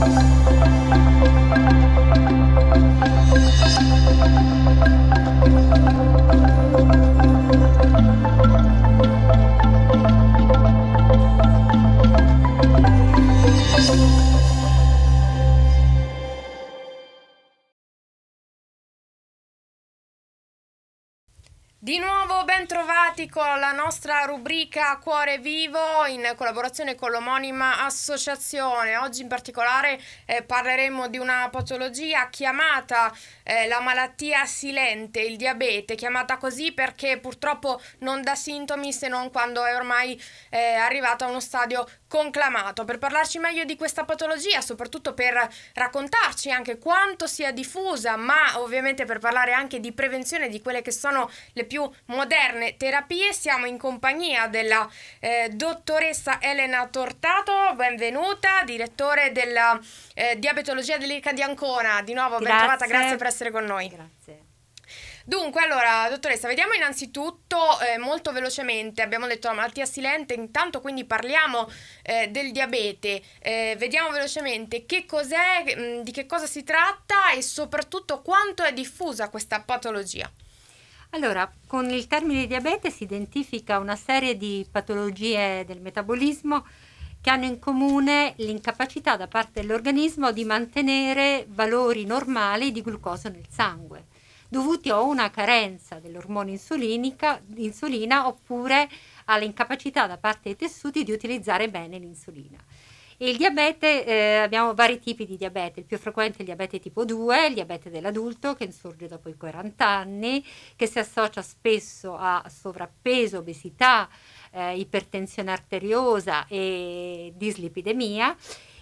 Thank you. Di nuovo ben trovati con la nostra rubrica Cuore Vivo in collaborazione con l'omonima associazione. Oggi in particolare eh, parleremo di una patologia chiamata eh, la malattia silente, il diabete, chiamata così perché purtroppo non dà sintomi se non quando è ormai eh, arrivata a uno stadio conclamato per parlarci meglio di questa patologia, soprattutto per raccontarci anche quanto sia diffusa, ma ovviamente per parlare anche di prevenzione di quelle che sono le più moderne terapie. Siamo in compagnia della eh, dottoressa Elena Tortato, benvenuta, direttore della eh, diabetologia dell'IRCA di Ancona. Di nuovo, ben trovata, grazie per essere con noi. Grazie. Dunque, allora, dottoressa, vediamo innanzitutto eh, molto velocemente, abbiamo detto la malattia silente, intanto quindi parliamo eh, del diabete, eh, vediamo velocemente che cos'è, mh, mm, di che cosa si tratta e soprattutto quanto è diffusa questa patologia. Allora, con il termine diabete si identifica una serie di patologie del metabolismo che hanno in comune l'incapacità da parte dell'organismo di mantenere valori normali di glucosio nel sangue dovuti o a una carenza dell'ormone insulina oppure all'incapacità da parte dei tessuti di utilizzare bene l'insulina. Il diabete, eh, abbiamo vari tipi di diabete, il più frequente è il diabete tipo 2, il diabete dell'adulto che insorge dopo i 40 anni, che si associa spesso a sovrappeso, obesità, eh, ipertensione arteriosa e dislipidemia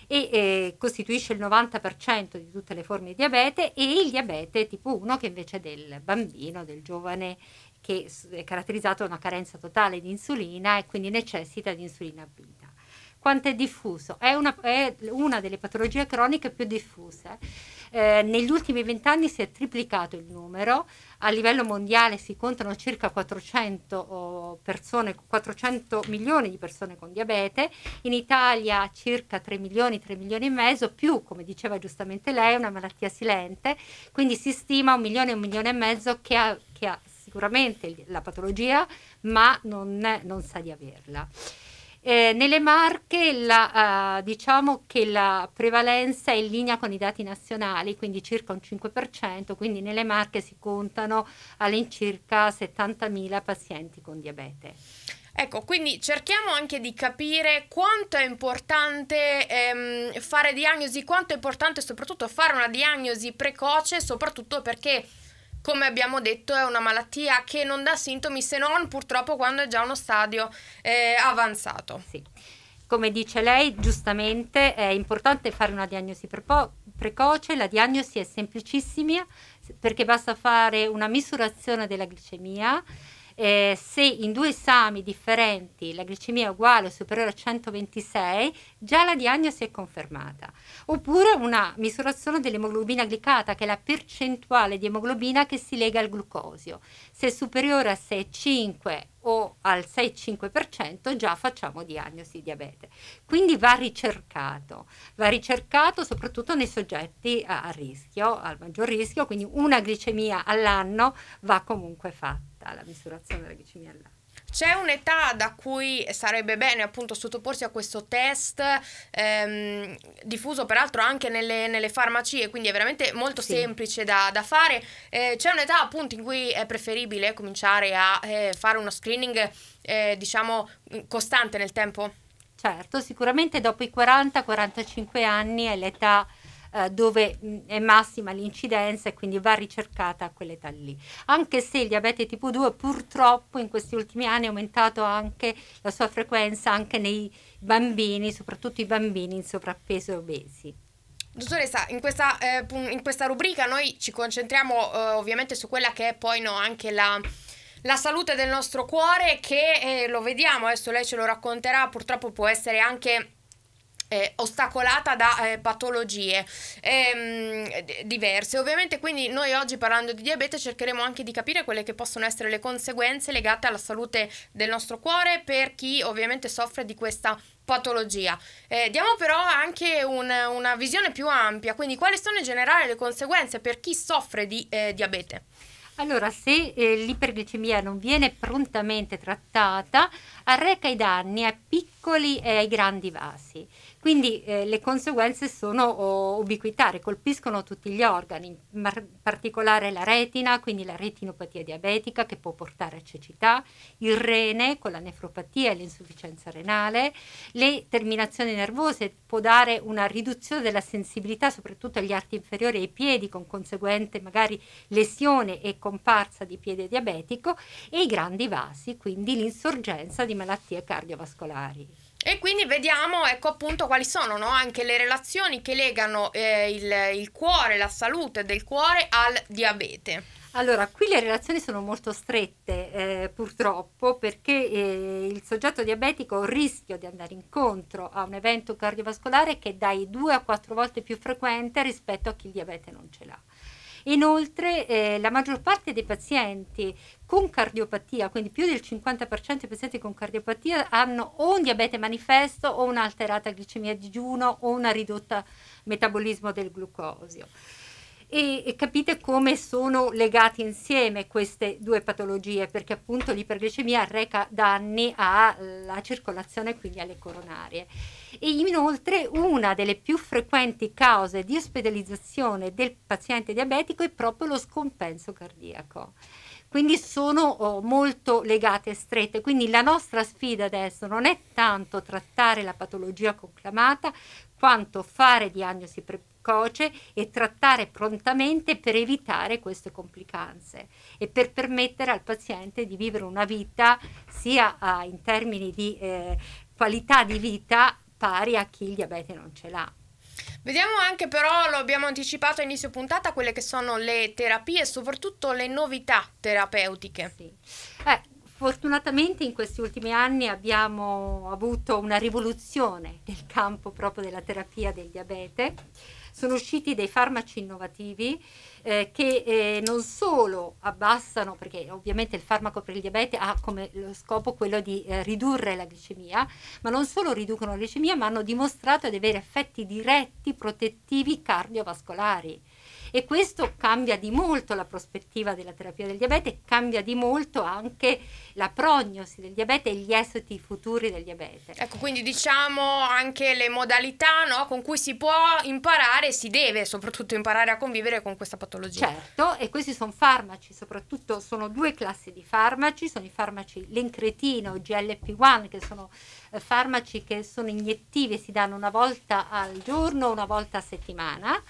e eh, costituisce il 90% di tutte le forme di diabete e il diabete tipo 1 che invece è del bambino, del giovane che è caratterizzato da una carenza totale di insulina e quindi necessita di insulina a Quanto è diffuso? È una, è una delle patologie croniche più diffuse eh, negli ultimi vent'anni si è triplicato il numero, a livello mondiale si contano circa 400, persone, 400 milioni di persone con diabete, in Italia circa 3 milioni, 3 milioni e mezzo, più come diceva giustamente lei una malattia silente, quindi si stima un milione, un milione e mezzo che ha, che ha sicuramente la patologia ma non, non sa di averla. Eh, nelle Marche la, uh, diciamo che la prevalenza è in linea con i dati nazionali, quindi circa un 5%, quindi nelle Marche si contano all'incirca 70.000 pazienti con diabete. Ecco, quindi cerchiamo anche di capire quanto è importante ehm, fare diagnosi, quanto è importante soprattutto fare una diagnosi precoce, soprattutto perché come abbiamo detto è una malattia che non dà sintomi se non purtroppo quando è già uno stadio eh, avanzato. Sì. Come dice lei, giustamente è importante fare una diagnosi precoce, la diagnosi è semplicissima perché basta fare una misurazione della glicemia eh, se in due esami differenti la glicemia è uguale o superiore a 126, già la diagnosi è confermata. Oppure una misurazione dell'emoglobina glicata, che è la percentuale di emoglobina che si lega al glucosio. Se è superiore a 6,5 o al 6,5% già facciamo diagnosi di diabete. Quindi va ricercato, va ricercato soprattutto nei soggetti a rischio, al maggior rischio, quindi una glicemia all'anno va comunque fatta la misurazione della glicemia là. C'è un'età da cui sarebbe bene appunto sottoporsi a questo test ehm, diffuso peraltro anche nelle, nelle, farmacie, quindi è veramente molto sì. semplice da, da fare. Eh, c'è un'età appunto in cui è preferibile cominciare a eh, fare uno screening eh, diciamo costante nel tempo? Certo, sicuramente dopo i 40-45 anni è l'età eh, dove mh, mm, è massima l'incidenza e quindi va ricercata a quell'età lì. Anche se il diabete tipo 2 purtroppo in questi ultimi anni è aumentato anche la sua frequenza anche nei bambini, soprattutto i bambini in sovrappeso e obesi. Dottoressa, in questa, eh, in questa, rubrica noi ci concentriamo eh, ovviamente su quella che è poi no, anche la, la, salute del nostro cuore che eh, lo vediamo, adesso lei ce lo racconterà, purtroppo può essere anche eh, ostacolata da eh, patologie eh, diverse. Ovviamente quindi noi oggi parlando di diabete cercheremo anche di capire quelle che possono essere le conseguenze legate alla salute del nostro cuore per chi ovviamente soffre di questa patologia. Eh, diamo però anche un, una visione più ampia, quindi quali sono in generale le conseguenze per chi soffre di eh, diabete? Allora, se eh, l'iperglicemia non viene prontamente trattata, arreca i danni a piccoli piccoli e ai grandi vasi. Quindi eh, le conseguenze sono oh, ubiquitarie, colpiscono tutti gli organi, in particolare la retina, quindi la retinopatia diabetica che può portare a cecità, il rene con la nefropatia e l'insufficienza renale, le terminazioni nervose può dare una riduzione della sensibilità soprattutto agli arti inferiori e ai piedi con conseguente magari lesione e comparsa di piede diabetico e i grandi vasi, quindi l'insorgenza di malattie cardiovascolari. E quindi vediamo ecco appunto quali sono no? anche le relazioni che legano eh, il, il cuore, la salute del cuore al diabete. Allora, qui le relazioni sono molto strette eh, purtroppo perché eh, il soggetto diabetico rischia di andare incontro a un evento cardiovascolare che è dai 2 a 4 volte più frequente rispetto a chi il diabete non ce l'ha. Inoltre eh, la maggior parte dei pazienti con cardiopatia, quindi più del 50% dei pazienti con cardiopatia hanno o un diabete manifesto o un'alterata glicemia a digiuno o una ridotta metabolismo del glucosio e, e capite come sono legate insieme queste due patologie, perché appunto l'iperglicemia reca danni alla circolazione e quindi alle coronarie. E inoltre una delle più frequenti cause di ospedalizzazione del paziente diabetico è proprio lo scompenso cardiaco quindi sono oh, molto legate e strette. Quindi la nostra sfida adesso non è tanto trattare la patologia conclamata quanto fare diagnosi precoce precoce e trattare prontamente per evitare queste complicanze e per permettere al paziente di vivere una vita sia uh, in termini di eh, qualità di vita pari a chi il diabete non ce l'ha. Vediamo anche però, lo abbiamo anticipato a inizio puntata, quelle che sono le terapie e soprattutto le novità terapeutiche. Sì. Eh, Fortunatamente in questi ultimi anni abbiamo avuto una rivoluzione nel campo proprio della terapia del diabete. Sono usciti dei farmaci innovativi eh, che eh, non solo abbassano, perché ovviamente il farmaco per il diabete ha come scopo quello di eh, ridurre la glicemia, ma non solo riducono la glicemia, ma hanno dimostrato di avere effetti diretti protettivi cardiovascolari e questo cambia di molto la prospettiva della terapia del diabete, cambia di molto anche la prognosi del diabete e gli esiti futuri del diabete. Ecco, quindi diciamo anche le modalità no, con cui si può imparare, si deve soprattutto imparare a convivere con questa patologia. Certo, e questi sono farmaci, soprattutto sono due classi di farmaci, sono i farmaci lencretino, GLP-1, che sono eh, farmaci che sono iniettivi e si danno una volta al giorno, una volta a settimana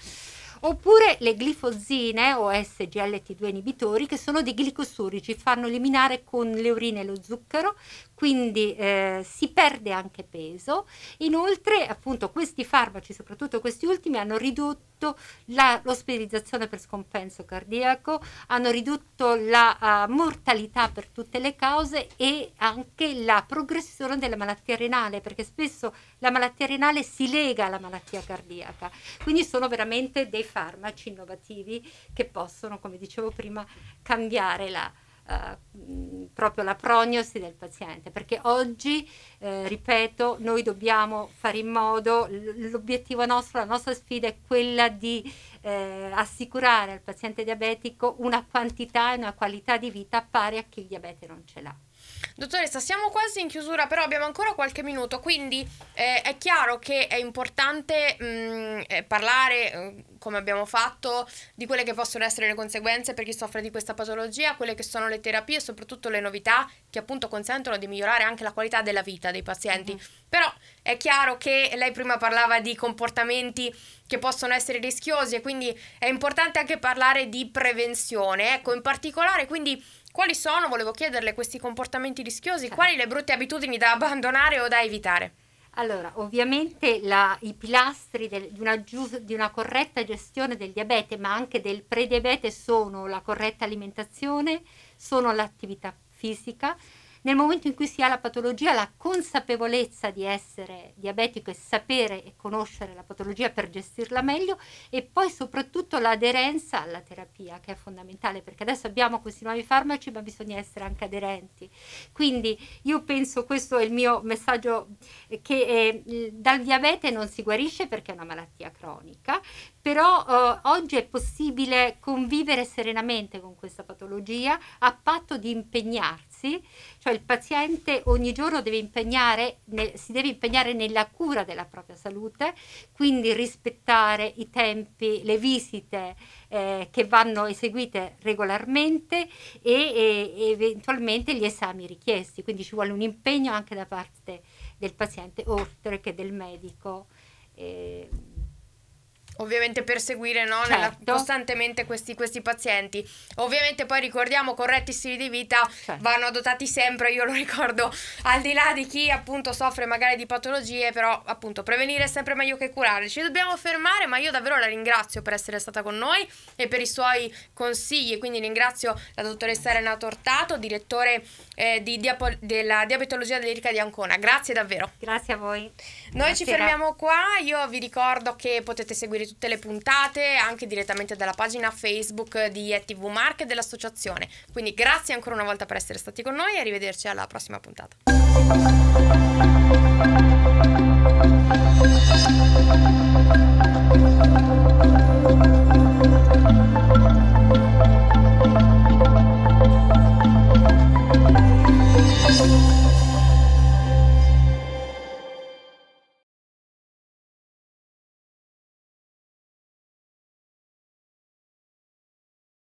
oppure le glifosine o SGLT2 inibitori che sono dei glicosurici, fanno eliminare con le urine lo zucchero, quindi eh, si perde anche peso. Inoltre, appunto, questi farmaci, soprattutto questi ultimi, hanno ridotto la, l'ospedalizzazione per scompenso cardiaco, hanno ridotto la uh, mortalità per tutte le cause e anche la progressione della malattia renale, perché spesso la malattia renale si lega alla malattia cardiaca. Quindi sono veramente dei farmaci innovativi che possono, come dicevo prima, cambiare la uh, proprio la prognosi del paziente, perché oggi, eh, ripeto, noi dobbiamo fare in modo, l'obiettivo nostro, la nostra sfida è quella di eh, assicurare al paziente diabetico una quantità e una qualità di vita pari a chi il diabete non ce l'ha. Dottoressa, siamo quasi in chiusura, però abbiamo ancora qualche minuto, quindi eh, è chiaro che è importante mh, mm, eh, parlare eh, come abbiamo fatto, di quelle che possono essere le conseguenze per chi soffre di questa patologia, quelle che sono le terapie e soprattutto le novità che appunto consentono di migliorare anche la qualità della vita dei pazienti. Mm. Però è chiaro che lei prima parlava di comportamenti che possono essere rischiosi e quindi è importante anche parlare di prevenzione. Ecco, in particolare quindi quali sono, volevo chiederle, questi comportamenti rischiosi, certo. quali le brutte abitudini da abbandonare o da evitare? Allora, ovviamente la, i pilastri del, di, una gius, di, una corretta gestione del diabete, ma anche del prediabete, sono la corretta alimentazione, sono l'attività fisica, nel momento in cui si ha la patologia, la consapevolezza di essere diabetico e sapere e conoscere la patologia per gestirla meglio e poi soprattutto l'aderenza alla terapia che è fondamentale perché adesso abbiamo questi nuovi farmaci ma bisogna essere anche aderenti. Quindi io penso questo è il mio messaggio eh, che eh, dal diabete non si guarisce perché è una malattia cronica, però eh, oggi è possibile convivere serenamente con questa patologia a patto di impegnarsi, cioè il paziente ogni giorno deve impegnare, ne, si deve impegnare nella cura della propria salute, quindi rispettare i tempi, le visite eh, che vanno eseguite regolarmente e, e eventualmente gli esami richiesti, quindi ci vuole un impegno anche da parte del paziente oltre che del medico. Eh, ovviamente perseguire no? certo. Nella, costantemente questi, questi, pazienti. Ovviamente poi ricordiamo corretti stili di vita certo. vanno adottati sempre, io lo ricordo, al di là di chi appunto soffre magari di patologie, però appunto prevenire è sempre meglio che curare. Ci dobbiamo fermare, ma io davvero la ringrazio per essere stata con noi e per i suoi consigli, quindi ringrazio la dottoressa Elena Tortato, direttore eh, di diapo- della diabetologia dell'Irica di Ancona. Grazie davvero. Grazie a voi. Noi Buonasera. ci fermiamo qua, io vi ricordo che potete seguire tutte le puntate anche direttamente dalla pagina Facebook di ETV e dell'associazione. Quindi grazie ancora una volta per essere stati con noi e arrivederci alla prossima puntata.